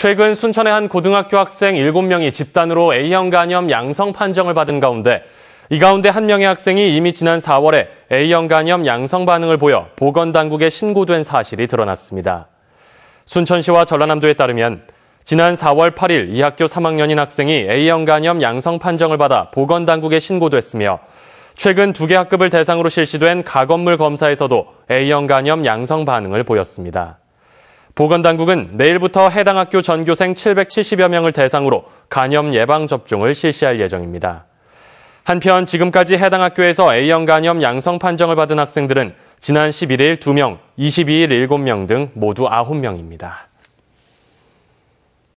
최근 순천의 한 고등학교 학생 7명이 집단으로 A형 간염 양성 판정을 받은 가운데 이 가운데 한 명의 학생이 이미 지난 4월에 A형 간염 양성 반응을 보여 보건당국에 신고된 사실이 드러났습니다. 순천시와 전라남도에 따르면 지난 4월 8일 이 학교 3학년인 학생이 A형 간염 양성 판정을 받아 보건당국에 신고됐으며 최근 두 개 학급을 대상으로 실시된 가건물 검사에서도 A형 간염 양성 반응을 보였습니다. 보건당국은 내일부터 해당 학교 전교생 770여 명을 대상으로 간염 예방 접종을 실시할 예정입니다. 한편 지금까지 해당 학교에서 A형 간염 양성 판정을 받은 학생들은 지난 11일 2명, 22일 7명 등 모두 9명입니다.